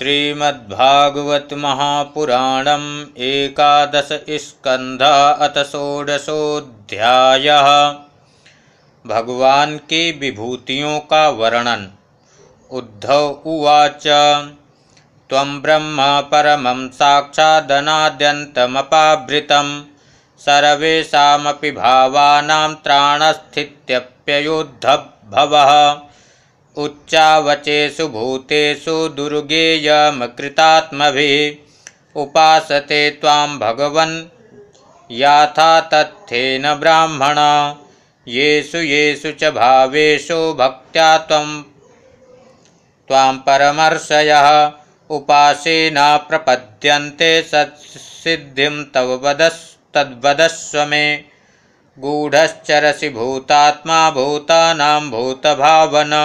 श्रीमद्भागवत महापुराण एकादश स्कन्ध अथ षोडशोध्याय भगवान के विभूतियों का वर्णन उद्धव उवाच तम ब्रह्म परम साक्षादनाद्यमृत सर्वेषामपि भावानां त्राणस्थित्यप्ययोद्धभवः उच्चावचेशु भूतेषु दुर्गेयमकृतात्म उपासते त्वां भगवन् याथा तत्थेन ब्राह्मण येषु येषु च भावेशु भक्त्या त्वं त्वां परमर्षयः उपासेन प्रपद्यन्ते सत्सिद्धिं तव वदस् तद्वदस्व मे गूढ़श्चरसि भूतात्मा भूतानां भूतभावना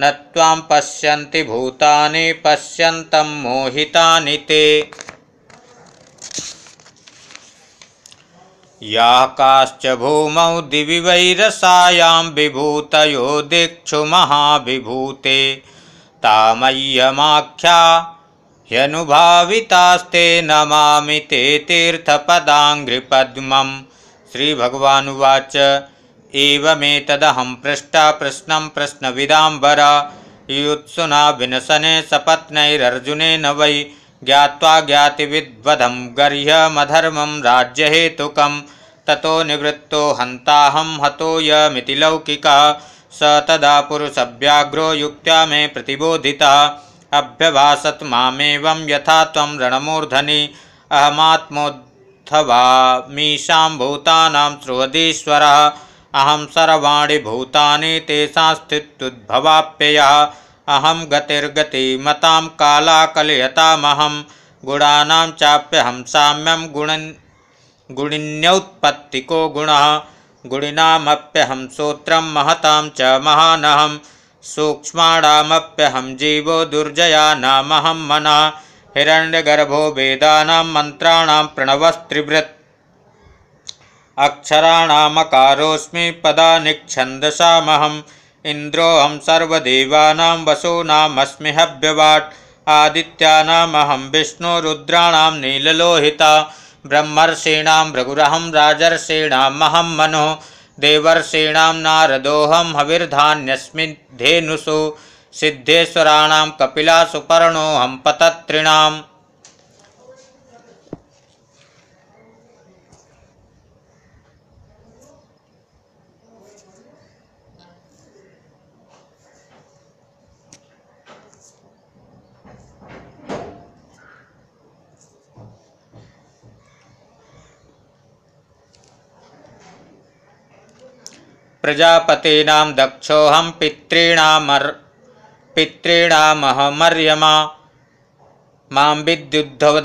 न त्वां पश्यन्ति भूतानि पश्यन्तं मोहितानि ते याकाश्च भूमौ दिवि वैरसायां विभूतयो दिक्षु महाविभूते तामय्यमाख्या ह्यनुभावितास्ते नमामि ते तीर्थपदाङ्घ्रिपद्मं श्रीभगवानुवाच एवमेतदहं पृष्टा प्रश्न विदरा युत्सुना विनसने न वै ज्ञात्वा ज्ञातिविद्वधं राज्य राज्यहेतुकं तथो निवृत्तो हन्ताहं हतोऽयमिति लौकिका स तदा पुरुषव्याघ्रो युक्त मे प्रतिबोधिता अभ्यवासत मामेवं यथा त्वं रणमूर्धनि अहमात्मोद्धवामीशां अहम सर्वाणी भूतानि तेषा स्थितुद्भवाप्यय अहम गतिर्गतिमतां कालाकलयतामहं गुणानां चाप्यहं साम्यं गुणन् गुणिन्यौत्पत्तिको गुणः गुणिनामप्यहं सूत्रं महता च महानहं जीव जीवो नमह मनः हिण्यगर्भो वेदा मंत्राण प्रणवस्त्रिवृत्त अक्षराणामकारोऽस्मि पदानि छन्दसामहम् इन्द्रोऽहं सर्वदेवानां वसूनामस्मि हव्यवाट् आदित्यानामहं विष्णुरुद्राणां नीललोहिता ब्रह्मर्षीणां भृगुरहं राजर्षीणामहं मनो देवर्षीणां नारदोऽहं हविर्धान्यस्मि धेनुषु सिद्धेश्वराणां कपिलासुपर्णोऽहं पतत्रिणाम् प्रजापतीनां दक्षोऽहं पितॄणामर् पितॄणामहमर्यमा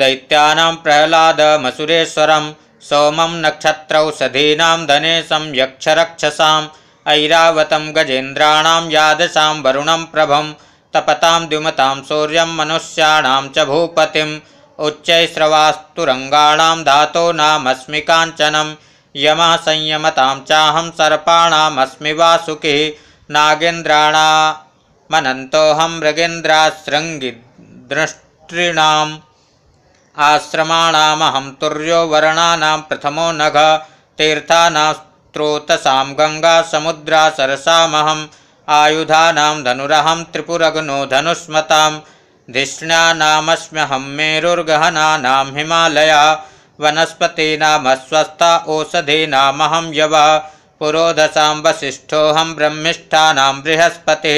दैत्यानां प्रह्लादमसुरेश्वरं सोमं नक्षत्रौषधीनां धनेशं यक्षरक्षसाम् ऐरावतं गजेन्द्राणां यादशां वरुणं प्रभं तपतां द्युमतां सूर्यं मनुष्याणां च भूपतिम् उच्चैश्रवास्तु रङ्गाणां धातो नामस्मिकाञ्चनम् यम संयमता चाहम सर्पाणमस्मी वासुके नागेन्द्राणामनन्तोऽहं मृगेन्द्राशृङ्गिदृष्टॄणाम् आश्रमाणमहम तुर्यो वर्ण प्रथमो नघ तीर्थानां स्रोतसां गङ्गासमुद्रा सरसामहम् आयुधानां धनुरहं त्रिपुरग्नो धनुष्मतां धिष्ण्यानामस्म्यहं मेरुर्गहना हिमालया वनस्पतीनाम स्वस्थ यव पुरोधसां वसिष्ठोऽहं ब्रह्मिष्ठा बृहस्पति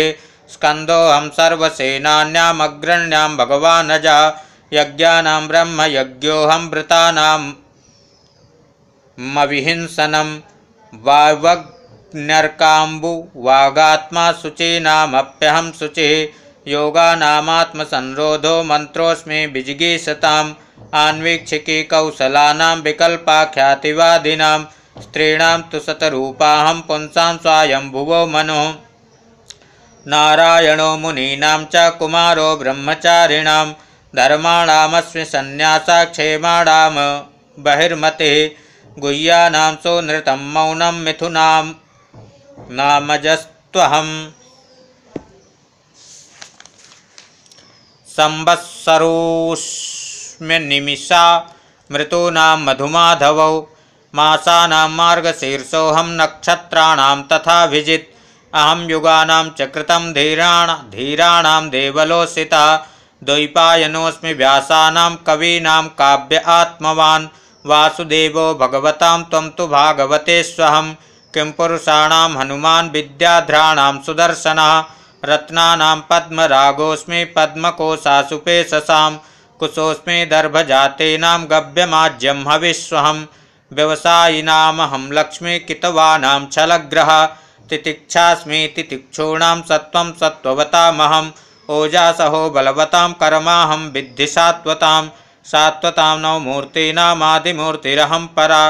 स्कंदोहम सर्वसेनान्यामग्रण्यां भगवानज यज्ञानां ब्रह्मयज्ञोऽहं वृतानां मविहिंसनं वावज्ञर्काम्बुवागात्मा शुचीनामप्यहं शुचि योगानामात्मसंरोधो मंत्रोस्मे विजिगीषताम् आन्वीक्षिकी कौशलानां विकल्पाख्यातिवादिनां स्त्रीणां तु शतरूपाहं पुंसां स्वायम्भुवो मनो नारायणो मुनीनां च कुमारो ब्रह्मचारिणां धर्माणामस्मि सन्न्यासक्षेमाणां बहिर्मतिः गुह्यानां सो नृतं मौनं मिथुनां नामजस्त्वहम् संवत्सरोस् यस्मिन्निमिषा मृतूना मधुमाधव मासानां मार्गशीर्षोऽहं नक्षत्राण तथा विजित् अहम युगा च कृतं धीराण धीराणां देवलोसिता द्वैपायनोऽस्मि व्यासा कवीना काव्य आत्मवान् वासुदेव भगवता भागवते स्वहम किं हनुमान विद्याध्राण सुदर्शन रत्ना रत्नानां पद्मकोशा सुपेशसा कुशोस्मे दर्भजातेनां गव्यमाज्यं हविस्वहं हम लक्ष्मी कितवानां छलग्रह तितिक्षास्मि तितिक्षूणां सत्त्वं सत्त्ववतामहम् ओजासहो बलवतां कर्माहम विद्धि सात्वतां नव नवमूर्तीनामादिमूर्तिरहं परा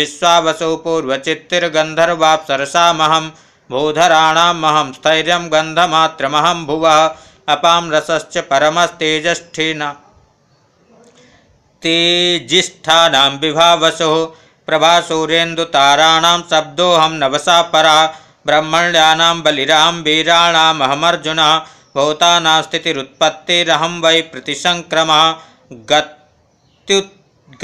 विश्वावसु पूर्वचित्तिर्गन्धर्वाप्सरसामहं भूधराणामहं स्थर्य गन्धमात्रमहं भुवः रसच रसश्च परमस्तेजष्ठिना तेजिष्ठानां विभावसुः प्रभासूरेन्दुताराणां शब्दोऽहं नवसा परा ब्रह्मण्डानां बलिरां वीराणामहमर्जुनः भवतानां स्थितिरुत्पत्तिरहं वै प्रतिसङ्क्रमः गत्युत्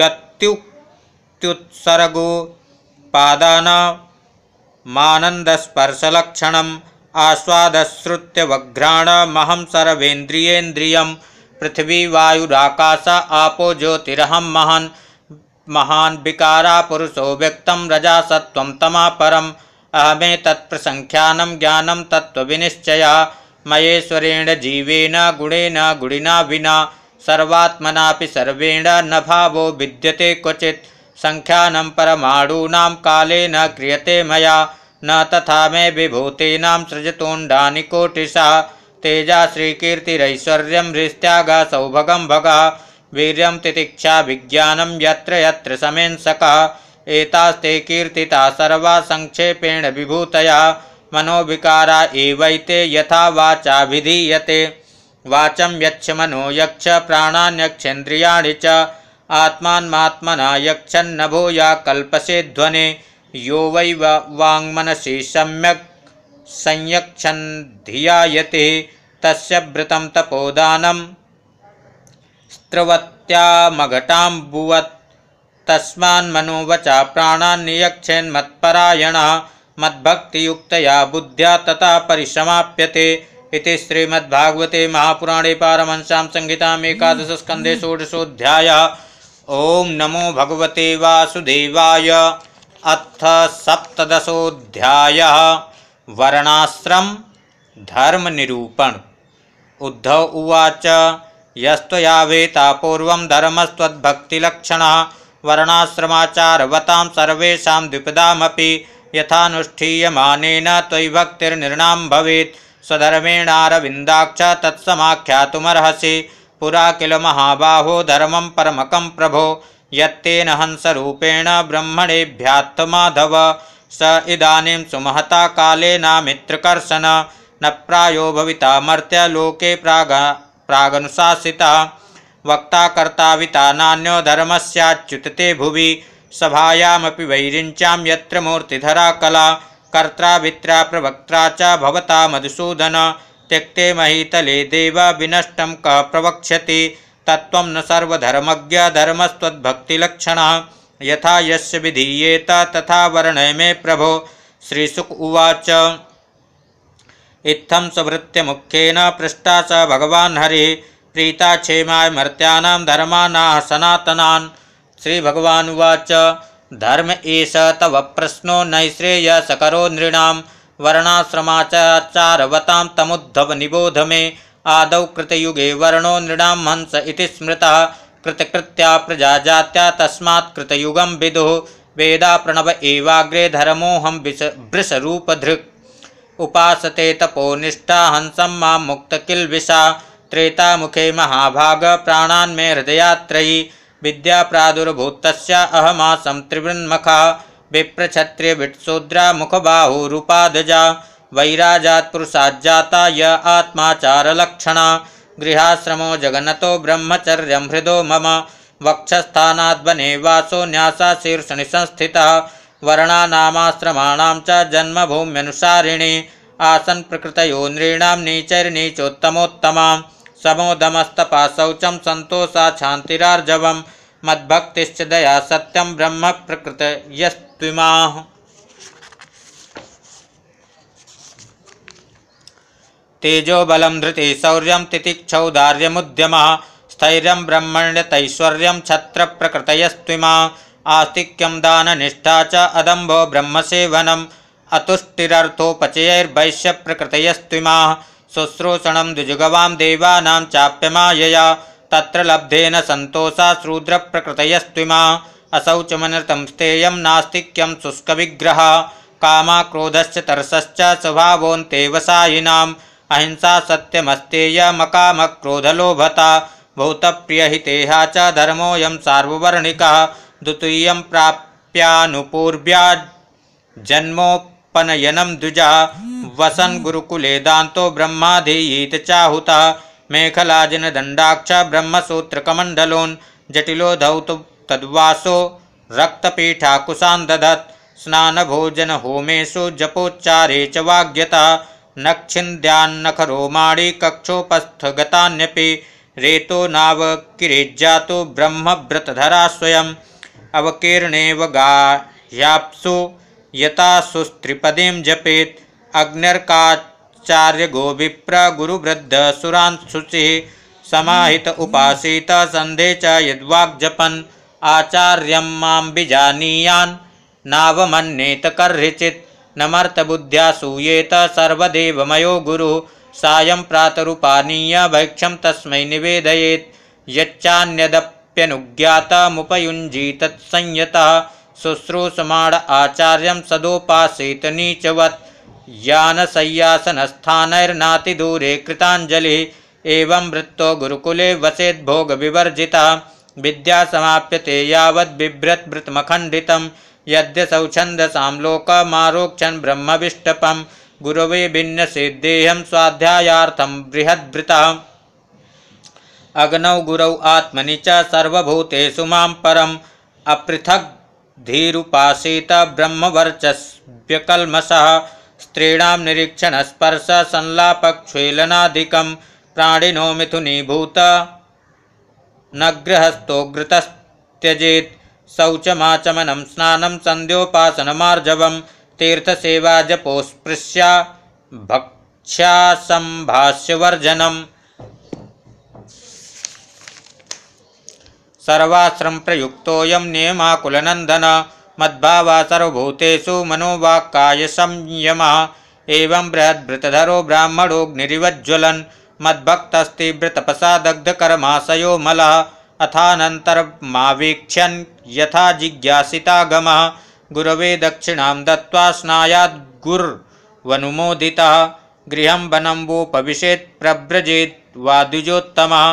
गत्युक्त्युत्सर्गुपादानमानन्दस्पर्शलक्षणम् आस्वादश्रुत्यवघ्राणमहं सर्वेन्द्रियेन्द्रियं पृथ्वी राकाश आपो ज्योतिरहम महान महान विकारा पुरुषो व्यक्तं रजा सत्व तमा परम अहमे तत्प्रसङ्ख्यानं ज्ञानम तत्त्वविनिश्चया महेश्वरेण जीवेन गुणेन गुणिना विना सर्वात्मना सर्वेण न भावो विद्यते संख्यान परमाणूना काले न क्रियते मैं न तथा मे विभूतेना सृजतोण्डानि कोटिशा तेजा श्रीकीर्तिश्वर्य हृस्त्याग सौभगम भग वीर तितिक्षा विज्ञान यत्र यत्र समेन्सक एतास्ते कीर्तिता सर्वा संक्षेपेण विभूतया मनोविकारा एवैते यथा वाचाभिधीयते वाचम यक्ष मनो यक्ष प्राणान्यक्षेन्द्रियाणि च आत्मात्मना यक्षन्न भूया कल्पसे ध्वने यो वै मनसी सम्यक संयक्षन् धियायते तस्य व्रतं तपोदानं स्त्रवत्यामघटाम्बुवत् तस्मान्मनोवचा प्राणान्नियक्षेन्मत्परायणः मद्भक्तियुक्तया बुद्ध्या तथा परिसमाप्यते इति श्रीमद्भागवते महापुराणे पारमंसां संहितामेकादशस्कन्धे षोडशोध्याय ॐ नमो भगवते वासुदेवाय अथ सप्तदशोऽध्यायः वर्णाश्रम धर्म निरूपण उद्धव उवाच यस्तया वेता पूर्व धर्मस्वद्भक्तिलक्षण वर्णाश्रमाचारवता सर्वेशा द्विपदामपि यथानुष्ठीयमानेन त्वयि भक्तिर्निर्णां भवेत् स्वधर्मेणारविन्दाक्ष पुरा किल महाबाहो धर्म परमकं प्रभो यत्न हंसूपेण ब्रह्मणेभ्यात्माधव स इदानीं सुमहता न मित्रकर्षण न प्रायो भविता मर्त्य लोके प्राग प्रागनुशासिता वक्ता कर्ता विता नान्यो धर्मस्याच्युतते भुवि सभायामपि वैरिञ्चां यत्र मूर्तिधरा कला वित्रा प्रवक्त्रा च भवता मधुसूदन त्यक्ते महीतले देव विनष्टं क प्रवक्ष्यति तत्त्वं न सर्वधर्मज्ञ धर्मस्त्वद्भक्तिलक्षणः यथा यस्य विधीयेत तथा वर्णय मे प्रभो श्रीसुक उवाच इत्थम सुभृत्यमुख्येन पृष्ठा च भगवान् हरिः प्रीता क्षेमाय सनातना धर्मानाः सनातनान् श्रीभगवानुवाच धर्म एष तव प्रश्नो नैश्रेय सकरो नृणां वर्णाश्रमाचारवतां तमुद्धव निबोध मे आदौ कृतयुगे वर्णो नृणां हंस इति स्मृतः कृतकृत्या प्रजा जात्या तस्मात् कृतयुगम विदु वेदा प्रणव एवाग्रे धर्मोऽहं विष वृषरूपधृक् उपासते तपोनिष्ठा हंसम किल विषा त्रेता मुखे महाभाग प्राणान में हृदयात्रयी विद्या प्रादुर्भूतस्य अहमासं त्रिवृन्मखा विप्रक्षत्रिय विट्शूद्रा मुखबाहुरुपाधजा वैराजात्पुरुषाज्जाता य आत्माचारलक्षणा गृहाश्रमो जगन्नतो ब्रह्मचर्य हृदो मम वक्षस्थानाद्वने वासो न्यासाशीर्षणि संस्थितः वर्णानामाश्रमाणां च जन्मभूम्यनुसारिणि आसन् प्रकृतयो नृणां नीचैर्नीचोत्तमोत्तमां समोदमस्तपाशौचं सन्तोषा शान्तिरार्जवं मद्भक्तिश्च दया सत्यं ब्रह्मप्रकृतयस्त्विमाः तेजो तेजोबलं धृति शौर्यं तितिक्षौदार्यमुद्यमः स्थैर्यं ब्रह्मण्यतैश्वर्यं छत्रप्रकृतयस्त्विमा आस्तिक्यं दाननिष्ठा च अदम्भो ब्रह्मसेवनम् प्रकृतस्तिमा शुश्रूषण द्विजुगवां देवा चाप्यमायया तत्र लब्धेन सन्तोषा शूद्रप्रकृतयस्त्विमा असौचमनृतं स्थेयं नास्तिक्यं शुष्कविग्रह कामा क्रोधश्च तरसश्च स्वभावोऽन्तेवसायिनाम् अहिंसा सत्यमस्तेयमकाम क्रोधलोभता हितेहा च धर्मोऽयं सार्ववर्णिकः द्वितीय प्राप्यानुपूर्व्या जन्मोपनयनं द्विजः वसन गुरुकुले दान्तो ब्रह्माधीयीत चाहुतः मेखलाजिनदण्डाक्ष ब्रह्मसूत्रकमण्डलोन् जटिलो धौत तद्वासो रक्तपीठाकुशा दधत् होमेशु जपोच्चारे च वाग्यतः नक्षिन्द्यान्नखरोमाणि कक्षोपस्थगतान्यपि रेतो नाव किरेज्जातो ब्रह्मव्रतधरा स्वयम् अवकीर्णेव गाह्याप्सु यतासुस्त्रिपदीं जपेत् गो विप्र गुरुवृद्धसुरान् शुचि समाहित उपासीत संधे च यद्वाग्जपन् आचार्यं मां बिजानीयान् नावमन्येत कर्हिचित् नमर्थबुद्ध्या सूयेत सर्वदेवमयो गुरुः सायं प्रातरुपानीय भैक्षं तस्मै निवेदयेत् यच्च्यदप्यनुज्ञातमुपयुञ्जी तत्संयतः शुश्रूषमाण आचार्यं नीचवत् यानशय्यासनस्थानैर्नातिदूरे कृताञ्जलिः एवं वृत्तो गुरुकुले वसेद्भोगविवर्जितः विद्या समाप्यते यावद्बिभ्रत् यद्यसौछन्दसाम्लोकमारोक्षन् ब्रह्मविष्टपं भिन्न भिन्नसिद्धेयं स्वाध्यायार्थं बृहद्भृतः अग्नौ गुरौ आत्मनि च सर्वभूतेषु मां परम् अपृथग् स्त्रीण निरीक्षण स्पर्श संलापक्षेलनाक प्राणिनो मिथुनीभूत न गृहस्थो शौचमाचमनम स्ना सन्ध्योपासनमार्जवं तीर्थसेवा जपोस्पृश्या सर्वाश्रम सर्वाश्रमप्रयुक्तोऽयं नियमाकुलनन्दन मद्भावा सर्वभूतेषु संयम एवं बृहद्भृतधरो ब्राह्मणोऽग्निरिवज्ज्वलन् मद्भक्तस्तीव्रतपसा दग्धकर्माशयो मलः अथानन्तरमावेक्ष्यन् यथा जिज्ञासितागमः गुरवे दक्षिणां दत्त्वा स्नायाद्गुर्वनुमोदितः गृहं वनम्बोपविशेत् प्रव्रजेत् वाद्विजोत्तमः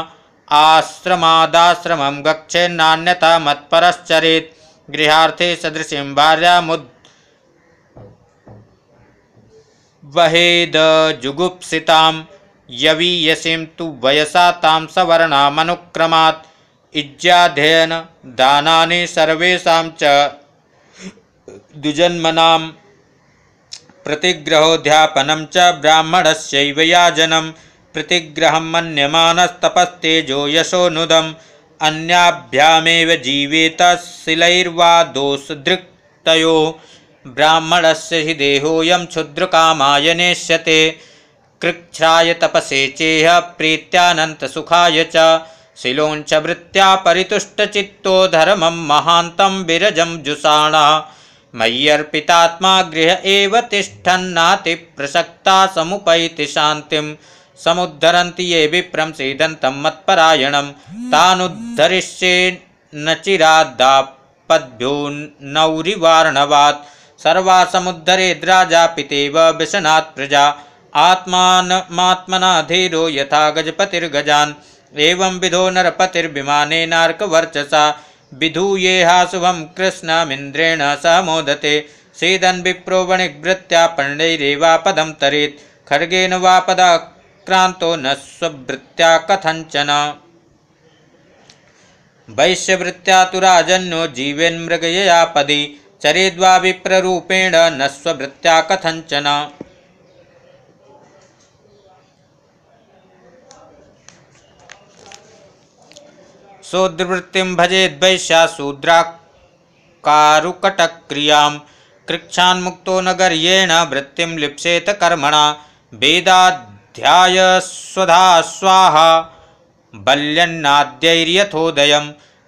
आश्रमादाश्रमं गच्छेन्नान्यथा मत्परश्चरेत् गृहार्थे सदृशीं भार्यामुद् वहेदजुगुप्सितां यवीयसीं तु वयसा तां सवर्णामनुक्रमात् दानानि सर्वेषां च द्विजन्मनां प्रतिग्रहोध्यापनं च ब्राह्मणस्यैव याजनं प्रतिग्रहं मन्यमानस्तपस्तेजोयशोऽनुदम् अन्याभ्यामेव शिलैर्वा दोषदृक्तयो ब्राह्मणस्य हि देहोऽयं क्षुद्रकामाय नेष्यते कृच्छ्राय तपसेचेह प्रीत्यानन्तसुखाय च शिलोञ्च वृत्त्या परितुष्टचित्तो धर्मं महान्तं विरजं जुषाणा मय्यर्पितात्मा गृह एव तिष्ठन्नातिप्रसक्ता समुपैति शान्तिं समुद्धरन्ति ये विप्रं सीदन्तं मत्परायणं तानुद्धरिष्ये न चिराद्दापद्भ्योन्नौरिवार्णवात् सर्वा समुद्धरे द्राजापितेव विशनात् प्रजा आत्मानमात्मना धीरो यथा गजपतिर्गजान् एवं विधो नरपतिर्भिमानेनार्कवर्चसा विधूयेहाशुभं कृष्णमींद्रेण स मोदते सीदन विप्रो वणिग्वृत्या पण्डैरेवापदं तरेत खड्गेन वापदाक्रान्तो न स्ववृत्त्या कथञ्चन वैश्यवृत्त्या तु राजन्यो जीवेन्मृगययापदि चरेद्वा न स्ववृत्त्या कथञ्चन शूद्रवृत्तिं भजेद्वैश्या शूद्राकारुकटक्रियां कृक्षान्मुक्तो नगर्येण वृत्ति लिप्सेत कर्मण वेदाध्यायस्वधा स्वाहा बल्यन्नाद्यैर्यथोदयं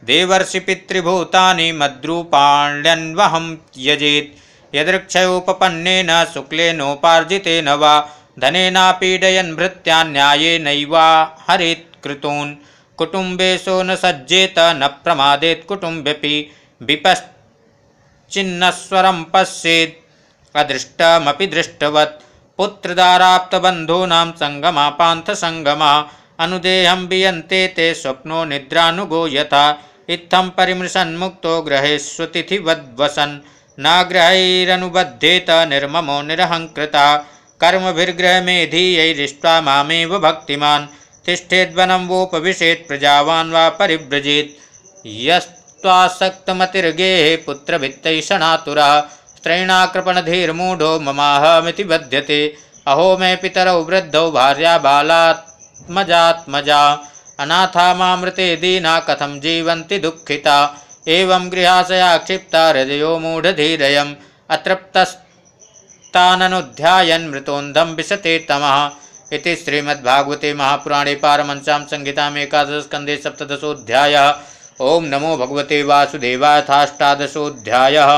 देवर्षिपितृभूतानि मद्रूपाण्यन्वहं यजेत् यदृक्षयोपपन्नेन शुक्लेनोपार्जितेन वा पीडयन भृत्या न्याय नैवा हरेत्तून कुटुम्बे न सज्जेत न प्रमादेत् कुटुम्ब्यपि विपश्चिन्नस्वरं पश्येत् अदृष्टमपि दृष्टवत् पुत्रदाराप्तबन्धूनां सङ्गमा पान्थसङ्गमा अनुदेहं वियन्ते ते स्वप्नो निद्रानुगो यथा इत्थं परिमृशन्मुक्तो न नाग्रहैरनुबधेत निर्ममो निरहङ्कृता कर्मभिर्ग्रहमेधियैरिष्ट्वा मामेव भक्तिमान् तिष्ठेद्वनं वोपविशेत् प्रजावान् वा परिव्रजेत् यस्त्वासक्तमतिर्गेः पुत्रभित्तैः शणातुरः स्त्रैणाकृपणधीर्मूढो ममाहमिति बध्यते अहो मे पितरौ वृद्धौ भार्या बालात्मजात्मजा अनाथा मामृते दीना कथम जीवन्ति दुखिता एवं गृहाशया क्षिप्ता हृदयो मूढधीरयम् अतृप्तस्ताननुध्यायन् मृतोन्धं विशते तमः इति श्रीमद्भागवते महापुराणे पारमंसां संहिताम् एकादशस्कंदे सप्तशोध्याय ॐ नमो भगवते वासुदेवाथाष्टादशोऽध्यायः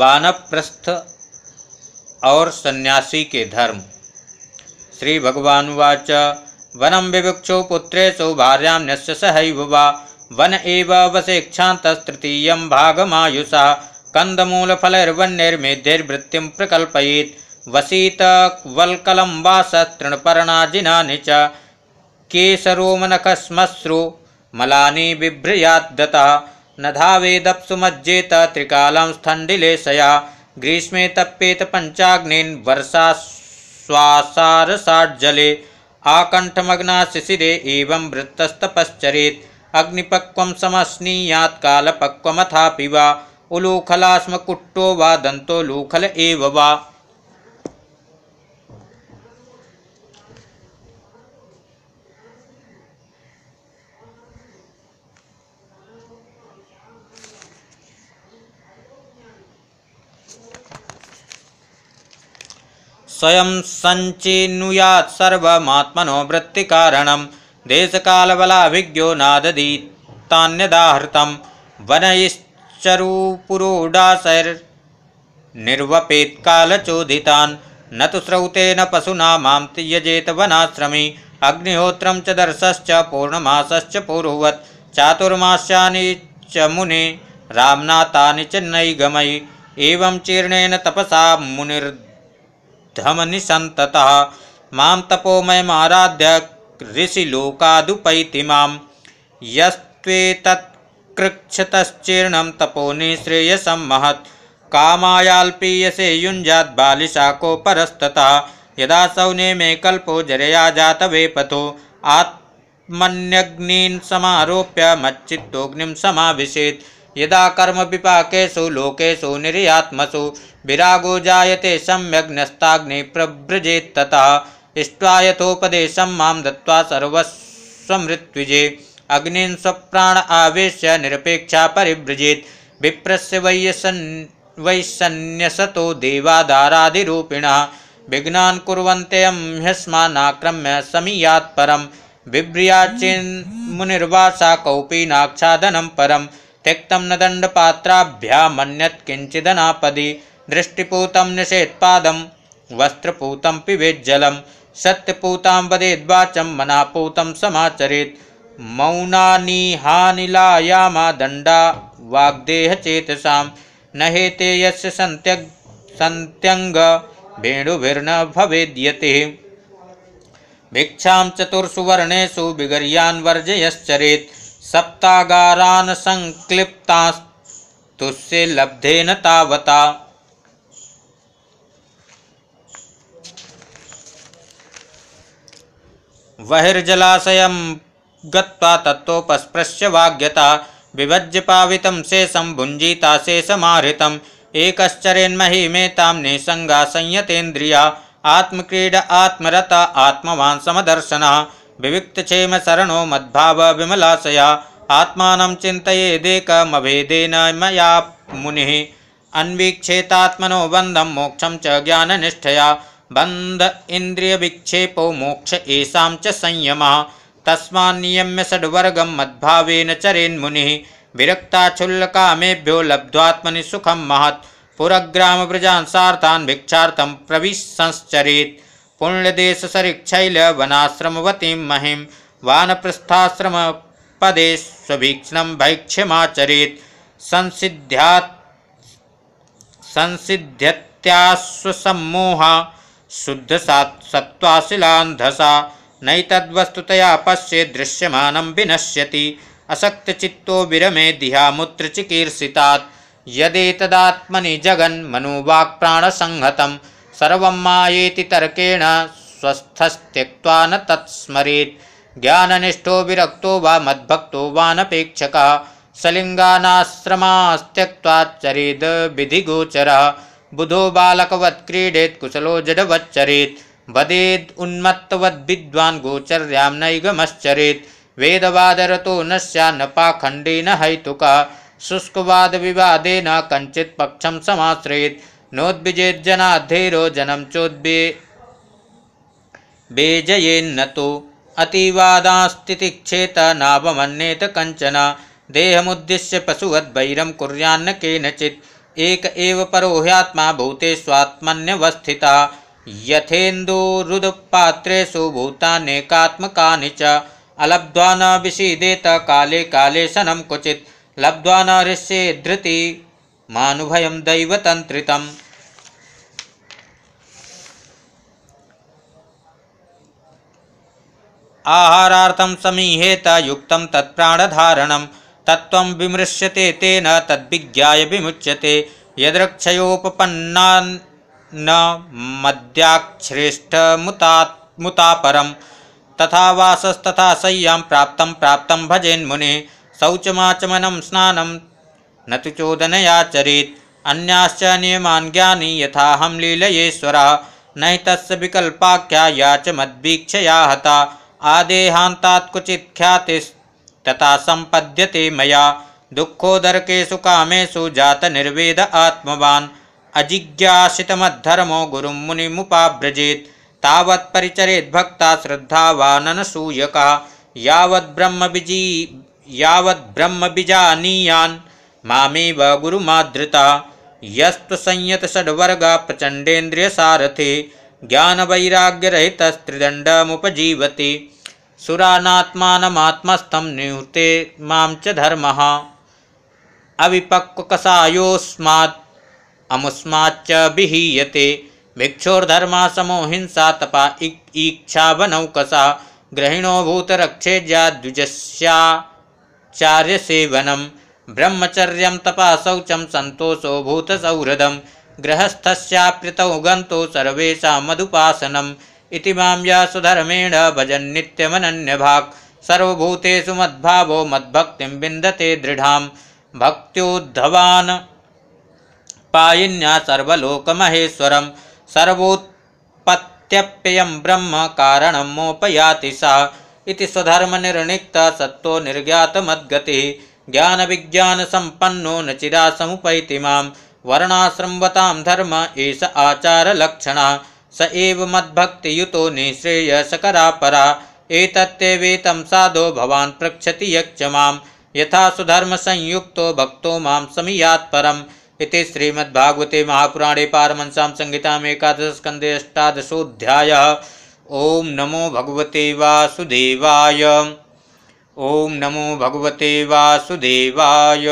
वानप्रस्थ और सन्यासी के धर्म श्री भगवान उवाच वनम विवक्षो पुत्रे भार्यां न्यस्य सहैव वा वन एव वसेक्षान्तस्तृतीयं भागमायुषा कन्दमूलफलैर्वन्यैर्मेध्यैर्वृत्तिं प्रकल्पयेत् वसीत वल्कलम्बासतृणपर्णाजिनानि च केसरोमनखश्मश्रु मलानी बिभ्रयाद्दतः न धावेदप्सु मज्जेत त्रिकालं स्थण्डिलेशया ग्रीष्मे तप्येत पञ्चाग्निन् वर्षा श्वासारसाजले आकंठमग्ना शिशिरे एवं वृत्तस्तपश्चरेत् अग्निपक्व समस्नीयात् कालपक्वमथापि वा उलूखलास्मकुट्टो वा लूखल एव वा स्वयं सञ्चिनुयात् सर्वमात्मनो वृत्तिकारणं देशकालबलाभिज्ञो नादधीतान्यदाहृतं वनयश्चरूपुरोडासैर्निर्वपेत् कालचोदिता न तु श्रौतेन पशुना मां त्यजेत वनाश्रमी अग्निहोत्र च दर्शश्च पूर्णमासश्च पूर्ववत् चातुर्मास्यानि च मुने राम्नातानि च नैगमयि एवं चीर्णेन तपसा मुनिर् धमनिसन्ततः मां तपोमयमाराध्य ऋषिलोकादुपैति मां यस्त्वेतत्कृक्षतश्चीर्णं तपोनिःश्रेयसं महत् कामायाल्पीयसे युञ्जात् बालिशाको परस्ततः यदा सौने मे कल्पो जरया जात वेपथो आत्मन्यग्निन् समारोप्य मच्चित्तोऽग्निं समाविशेत् यदा कर्म विपाकेशु लोकेशु निर्यात्मसु विरागो जायते सम्यग्नस्ताग्निप्रभ्रजेत्ततः इष्ट्वायथोपदेशं मां दत्त्वा सर्वस्वमृत्विजे अग्निन् स्वप्राण आवेश निरपेक्षा परिभ्रजेत् विप्रस्य वैसन् वैसन्यसतो देवादारादिरूपिणः विघ्नान् कुर्वन्त्ययं ह्यस्मानाक्रम्य समीयात् मुनिर्वासा बिभ्रियाचिन्मुनिर्वासा कौपीनाच्छादनं परम त्यक्त न दण्डपात्राभ्या मनत किंचिदनापदी दृष्टिपूत निषेत्पादं वस्त्रपूत पिबेज्जलं सत्यपूतां वदेद्वाचं मनापूतं समाचरेत् मौनानिहानिलायामा दण्डा वाग्देहचेतसां न हेते यस्य सन्त्यग् सन्त्यङ्गवेणुभिर्न भवेद्यते भिक्षां चतुर्षु वर्णेषु विगर्यान् वर्जयश्चरेत् सप्तागारान् सङ्क्लिप्तास्तुष्ये लब्धेन तावता बहिर्जलाशयं गत्वा तत्तोपस्पृश्य वाग्यता विभज्य पावितं शेषं भुञ्जीता शेषमाहृतम् एकश्चरेन्मही मे तां निसङ्गा संयतेन्द्रिया आत्मक्रीड आत्मरता आत्मवान् समदर्शनः विविक्तक्षेमशरणो मद्भाव विमलाशया आत्मानं चिन्तयेदेकमभेदेन मया मुनिः अन्वीक्षेतात्मनो बंधम मोक्षं च निष्ठया इंद्रिय विक्षेपो मोक्ष एषां च संयमः तस्मान्नियम्य षड्वर्गं मद्भावेन चरेन्मुनिः कामेभ्यो लब्ध्वात्मनि सुखम महत् पुरग्रामव्रजान् सार्थान् भिक्षार्थं प्रविशंश्चरेत् पुण्यदेशसरिक्षैलवनाश्रमवतीं महिं पदे स्वभीक्ष्णं भैक्ष्यमाचरेत् संसिध्या संसिद्ध्यत्यास्वसम्मोहा शुद्ध सत्वाशिलांधसा नैतद्वस्तुतया पश्ये दृश्यमानं विनश्यति असक्तचित्तो विरमे दिहामुत्रचिकीर्षितात् यदेतदात्मनि जगन्मनुवाक्प्राणसंहतं सर्वं मेति तर्केण स्वस्थस्त्यक्त्वा न तत्स्मरेत् ज्ञाननिष्ठो विरक्तो वा मद्भक्तो वानपेक्षकः सलिङ्गानाश्रमास्त्यक्त्वाच्चरेदविधिगोचरः बुधो बालकवत् क्रीडेत् कुशलो जडवच्चरेत् वदेद् उन्मत्तवद्विद्वान् गोचर्यां नैगमश्चरेत् वेदवादरतो नश्या न पाखण्डी न हैतुका शुष्कवादविवादेन कञ्चित् पक्षं समाश्रयेत् नोद्विजेज्जनाद्धेरो जनं चोद्बे बेजयेन्न तु अतिवादास्तितिक्षेत नावमन्येत कञ्चन देहमुद्दिश्य पशुवद्वैरं कुर्यान्न केनचित् एक एव परोह्यात्मा भूतेष्वात्मन्यवस्थिता यथेन्दुरुदपात्रेषु भूतानेकात्मकानि च अलब्ध्वा न विषीदेत काले काले शनं क्वचित् लब्ध्वा न ऋष्ये धृति मानुभयं दैवतन्त्रितम् आहारार्थं समीहेत युक्तं तत्प्राणधारणं तत्त्वं विमृश्यते तेन तद्विज्ञाय विमुच्यते यद्रक्षयोपपन्ना न मद्याश्रेष्ठमुतात् तथा वासस्तथा शय्यां प्राप्तं प्राप्तं भजेन्मुने शौचमाचमनं स्नानं न तु चोदनयाचरेत् अन्याश्च नियमान् ज्ञानी यथाहं लीलयेश्वरः न हि तस्य विकल्पाख्या याच मद्वीक्षया हता क्वचित् ख्यातिस् तथा संपद्यते मया दुःखोदरकेषु कामेषु जातनिर्वेद आत्मवान् अजिज्ञासितमद्धर्मो गुरुं मुनिमुपाभ्रजेत् तावत्परिचरेद्भक्ता श्रद्धावाननसूयकः यावद्ब्रह्मविजी बीजानीयान मामेव गुरुमादृता यस्तु संयतषड्वर्गः प्रचण्डेन्द्रियसारथे मुपजीवती सुरानात्मात्मस्थ निहूते मां धर्म धर्मः अमुस्माच्च विहीयते भिक्षुर्धर्मा समो हिंसा तपा ईक्षावनौकसा ग्रहिणो भूतरक्षेज्याद्विजस्याचार्यसेवनं ब्रह्मचर्य तपा सतोषो सन्तोषो भूतसौहृदं गंत गन्तो सर्वेषामदुपासनम् इति मां या स्वधर्मेण भजन् नित्यमनन्यभाक् सर्वभूतेषु मद्भावो मद्भक्तिं विन्दते दृढां भक्त्युद्धवान् पायिन्या सर्वलोकमहेश्वरं सर्वोत्पत्त्यप्ययं ब्रह्म कारणं मोपयाति सा इति स्वधर्मनिर्णिक्त सत्त्व निर्ज्ञातमद्गतिः ज्ञानविज्ञानसम्पन्नो न मां वर्णाश्रमवतां धर्म एष आचारलक्षणा स एव मद्भक्ति युतो सकरा परा एतत्ते वेतं साधो भवान् पृच्छति यक्ष मां यथा संयुक्तो भक्तो माम समीयात् परम इति श्रीमद्भागवते महापुराणे पारमंसां संहिताम् एकादशस्कन्दे अष्टादशोऽध्यायः ओम नमो भगवते वासुदेवाय ओम नमो भगवते वासुदेवाय